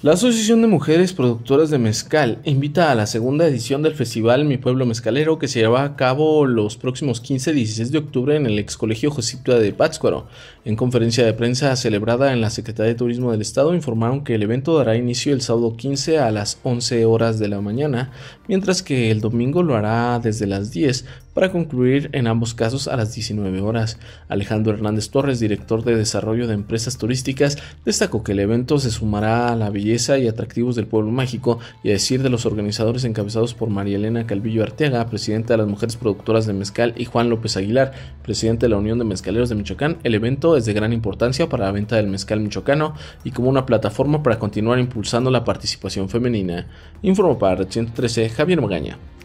La Asociación de Mujeres Productoras de Mezcal invita a la segunda edición del Festival Mi Pueblo Mezcalero que se llevará a cabo los próximos 15 y 16 de octubre en el ex Colegio Josipta de Pátzcuaro. En conferencia de prensa celebrada en la Secretaría de Turismo del Estado informaron que el evento dará inicio el sábado 15 a las 11 horas de la mañana, mientras que el domingo lo hará desde las 10 para concluir en ambos casos a las 19 horas. Alejandro Hernández Torres, director de Desarrollo de Empresas Turísticas, destacó que el evento se sumará a la y atractivos del pueblo mágico y a decir de los organizadores encabezados por María Elena Calvillo Arteaga, presidenta de las mujeres productoras de mezcal, y Juan López Aguilar, presidente de la Unión de Mezcaleros de Michoacán, el evento es de gran importancia para la venta del mezcal michoacano y como una plataforma para continuar impulsando la participación femenina. Informo para 113 Javier Magaña.